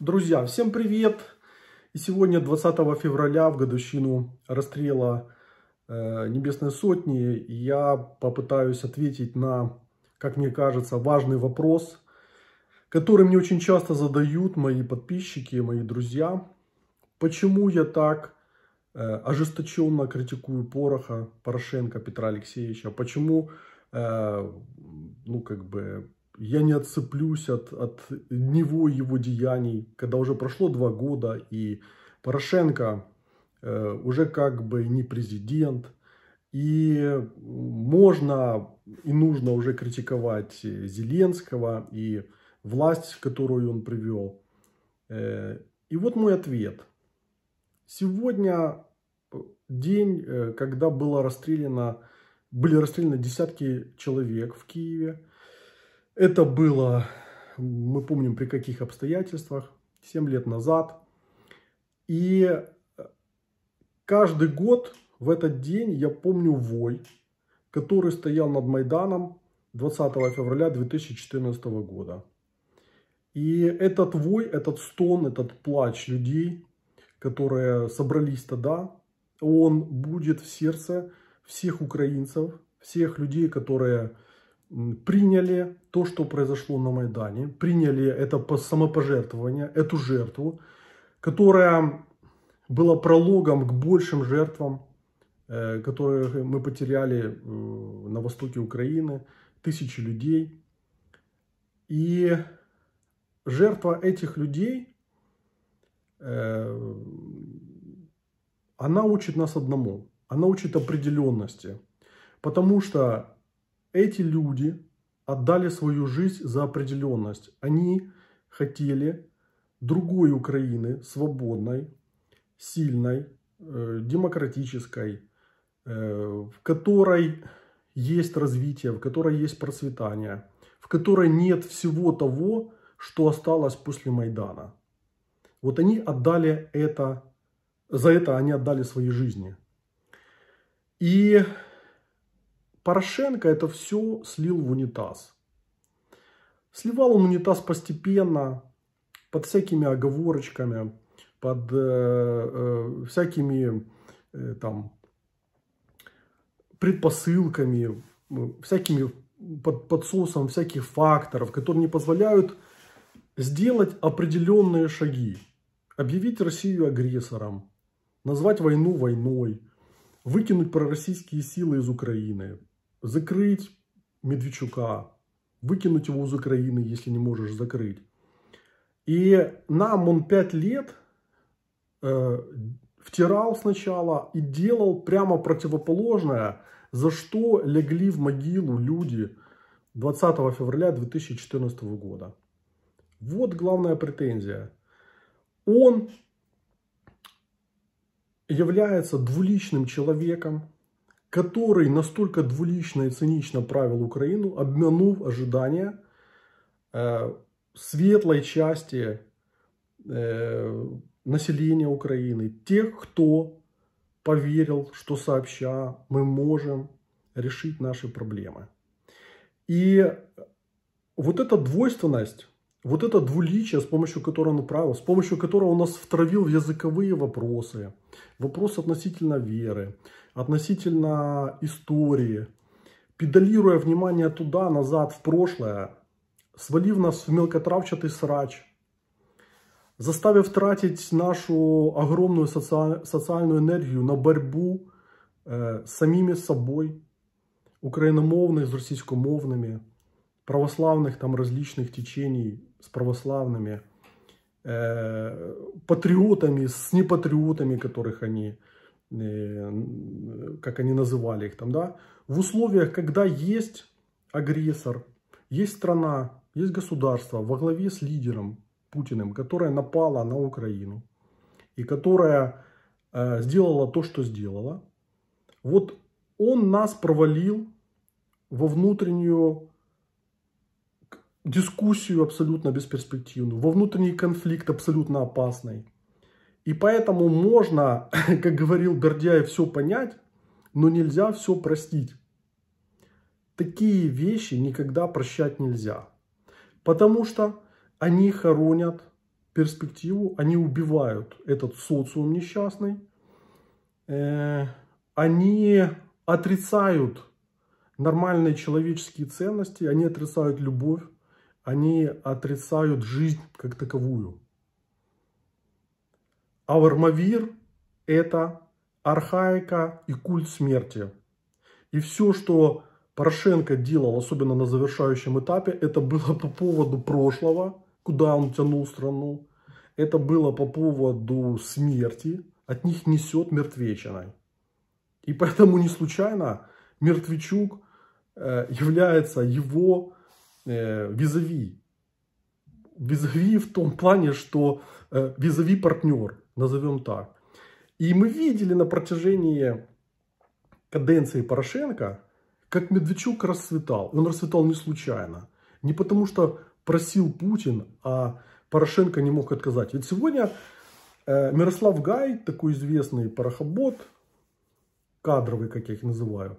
Друзья, всем привет! И сегодня, 20 февраля, в годовщину расстрела э, Небесной Сотни, я попытаюсь ответить на, как мне кажется, важный вопрос, который мне очень часто задают мои подписчики, мои друзья. Почему я так э, ожесточенно критикую Пороха, Порошенко, Петра Алексеевича? Почему, э, ну, как бы, я не отцеплюсь от, от него его деяний, когда уже прошло два года, и Порошенко э, уже как бы не президент, и можно и нужно уже критиковать Зеленского и власть, которую он привел. Э, и вот мой ответ. Сегодня день, э, когда было расстреляно, были расстреляны десятки человек в Киеве – это было, мы помним, при каких обстоятельствах, 7 лет назад. И э, каждый год в этот день я помню вой, который стоял над Майданом 20 февраля 2014 года. И этот вой, этот стон, этот плач людей, которые собрались тогда, он будет в сердце всех украинцев, всех людей, которые приняли то, что произошло на Майдане, приняли это самопожертвование, эту жертву, которая была прологом к большим жертвам, э, которые мы потеряли э, на востоке Украины, тысячи людей. И жертва этих людей, э, она учит нас одному, она учит определенности, потому что эти люди отдали свою жизнь за определенность. Они хотели другой Украины, свободной, сильной, э, демократической, э, в которой есть развитие, в которой есть процветание, в которой нет всего того, что осталось после Майдана. Вот они отдали это, за это они отдали свои жизни. И Порошенко это все слил в унитаз. Сливал он унитаз постепенно, под всякими оговорочками, под э, э, всякими э, там предпосылками, всякими под, под соусом всяких факторов, которые не позволяют сделать определенные шаги. Объявить Россию агрессором, назвать войну войной, выкинуть пророссийские силы из Украины, закрыть Медведчука, выкинуть его из Украины, если не можешь закрыть. И нам он пять лет э, втирал сначала и делал прямо противоположное, за что легли в могилу люди 20 февраля 2014 года. Вот главная претензия. Он является двуличным человеком, который настолько двулично и цинично правил Украину, обманув ожидания э, светлой части э, населения Украины, тех, кто поверил, что сообща мы можем решить наши проблемы. И вот эта двойственность вот это двуличие, с помощью которого он правил, с помощью которого он нас втравил в языковые вопросы, вопросы относительно веры, относительно истории, педалируя внимание туда, назад, в прошлое, свалив нас в мелкотравчатый срач, заставив тратить нашу огромную соци... социальную энергию на борьбу э, с самими собой, украиномовных с російськомовними, православных там различных течений, с православными, э, патриотами, с непатриотами, которых они, э, как они называли их там, да, в условиях, когда есть агрессор, есть страна, есть государство во главе с лидером Путиным, которая напала на Украину и которая э, сделало то, что сделала, Вот он нас провалил во внутреннюю дискуссию абсолютно бесперспективную, во внутренний конфликт абсолютно опасный. И поэтому можно, как говорил Бердяев, все понять, но нельзя все простить. Такие вещи никогда прощать нельзя. Потому что они хоронят перспективу, они убивают этот социум несчастный, э, они отрицают нормальные человеческие ценности, они отрицают любовь, они отрицают жизнь как таковую. Аурмавир – это архаика и культ смерти. И все, что Порошенко делал, особенно на завершающем этапе, это было по поводу прошлого, куда он тянул страну. Это было по поводу смерти. От них несет мертвечиной. И поэтому не случайно Мертвечук э, является его визави. Визави в том плане, что визави партнер, назовем так. И мы видели на протяжении каденции Порошенко, как Медведчук расцветал. он расцветал не случайно. Не потому что просил Путин, а Порошенко не мог отказать. Ведь сегодня э, Мирослав Гай, такой известный порохобот, кадровый, как я их называю,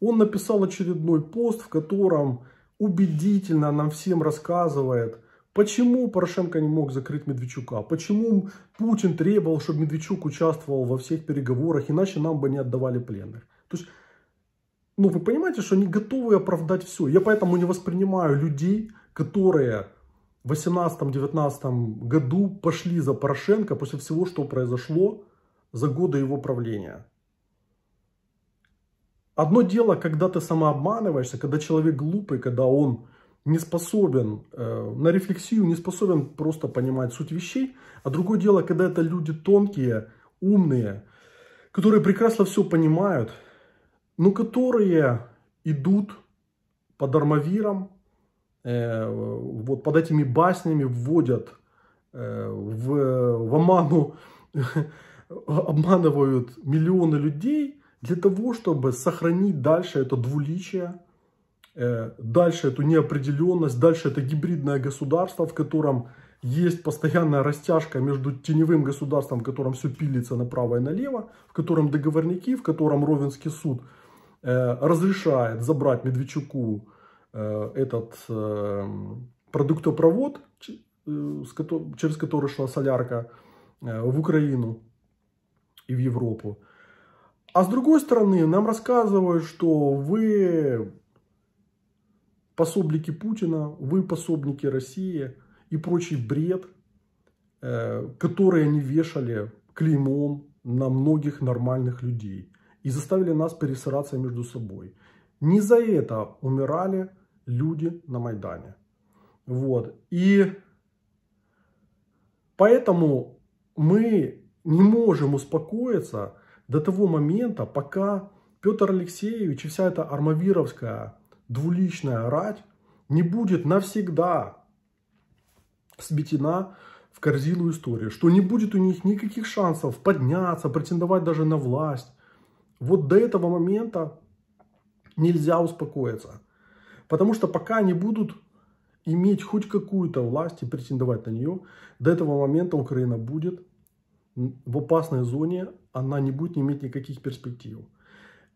он написал очередной пост, в котором убедительно нам всем рассказывает, почему Порошенко не мог закрыть Медведчука, почему Путин требовал, чтобы Медведчук участвовал во всех переговорах, иначе нам бы не отдавали пленных. То есть, ну вы понимаете, что они готовы оправдать все. Я поэтому не воспринимаю людей, которые в 18-19 году пошли за Порошенко после всего, что произошло за годы его правления. Одно дело, когда ты самообманываешься, когда человек глупый, когда он не способен э, на рефлексию, не способен просто понимать суть вещей. А другое дело, когда это люди тонкие, умные, которые прекрасно все понимают, но которые идут по дармовирам, э, вот под этими баснями вводят э, в, в оману, обманывают миллионы людей – для того, чтобы сохранить дальше это двуличие, э, дальше эту неопределенность, дальше это гибридное государство, в котором есть постоянная растяжка между теневым государством, в котором все пилится направо и налево, в котором договорники, в котором Ровенский суд э, разрешает забрать Медведчуку э, этот продуктопровод, через который шла солярка в Украину и в Европу. А с другой стороны, нам рассказывают, что вы пособники Путина, вы пособники России и прочий бред, э, который они вешали клеймом на многих нормальных людей и заставили нас пересраться между собой. Не за это умирали люди на Майдане. Вот. И поэтому мы не можем успокоиться – до того момента, пока Петр Алексеевич и вся эта армавировская двуличная рать не будет навсегда сбетена в корзину истории, что не будет у них никаких шансов подняться, претендовать даже на власть. Вот до этого момента нельзя успокоиться. Потому что пока они будут иметь хоть какую-то власть и претендовать на нее, до этого момента Украина будет в опасной зоне, она не будет иметь никаких перспектив.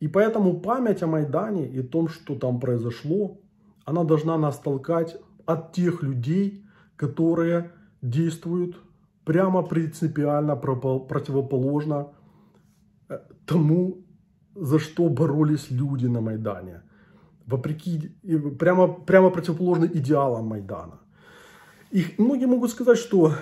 И поэтому память о Майдане и том, что там произошло, она должна нас толкать от тех людей, которые действуют прямо принципиально противоположно э, тому, за что боролись люди на Майдане. Вопреки, прямо, прямо противоположно идеалам Майдана. И многие могут сказать, что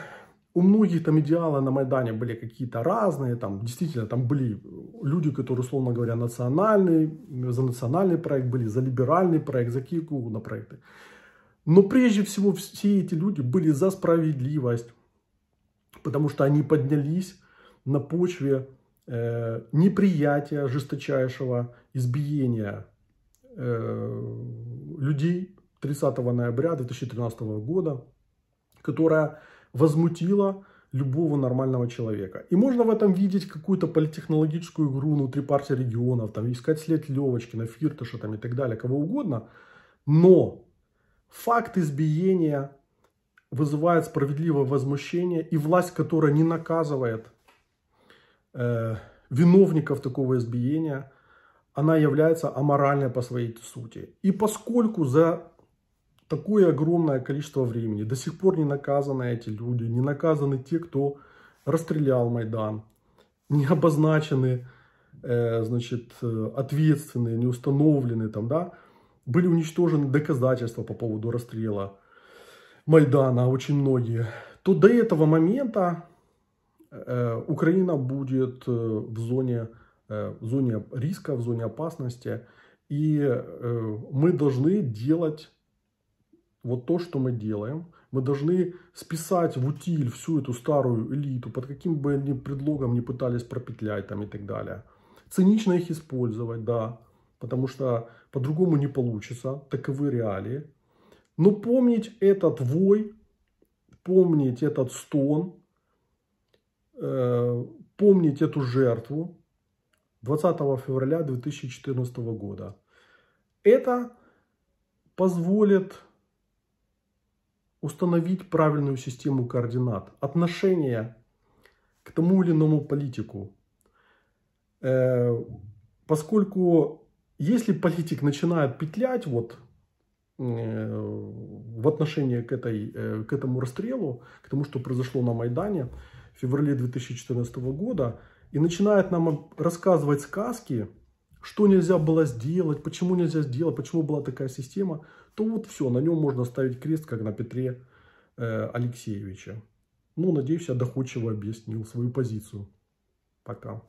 у многих там идеалы на Майдане были какие-то разные, там действительно там были люди, которые, условно говоря, национальные, за национальный проект были, за либеральный проект, за какие угодно проекты. Но прежде всего все эти люди были за справедливость, потому что они поднялись на почве э, неприятия жесточайшего избиения э, людей 30 ноября 2013 года, которая возмутило любого нормального человека. И можно в этом видеть какую-то политтехнологическую игру внутри партии регионов, там, искать след Левочкина, Фиртыша там, и так далее, кого угодно. Но факт избиения вызывает справедливое возмущение, и власть, которая не наказывает э, виновников такого избиения, она является аморальной по своей сути. И поскольку за такое огромное количество времени. До сих пор не наказаны эти люди, не наказаны те, кто расстрелял Майдан, не обозначены, э, значит, э, ответственные, не установлены там, да, были уничтожены доказательства по поводу расстрела Майдана, очень многие, то до этого момента э, Украина будет в зоне, в зоне риска, в зоне опасности, и мы должны делать вот то, что мы делаем, мы должны списать в утиль всю эту старую элиту, под каким бы ни предлогом не пытались пропетлять там и так далее. Цинично их использовать, да, потому что по-другому не получится, таковы реалии. Но помнить этот вой, помнить этот стон, э, помнить эту жертву 20 февраля 2014 года. Это позволит установить правильную систему координат, отношение к тому или иному политику. Э, поскольку если политик начинает петлять вот э, в отношении к, этой, э, к этому расстрелу, к тому, что произошло на Майдане в феврале 2014 года, и начинает нам рассказывать сказки, что нельзя было сделать, почему нельзя сделать, почему была такая система – то вот все, на нем можно ставить крест, как на Петре э, Алексеевича. Ну, надеюсь, я доходчиво объяснил свою позицию. Пока.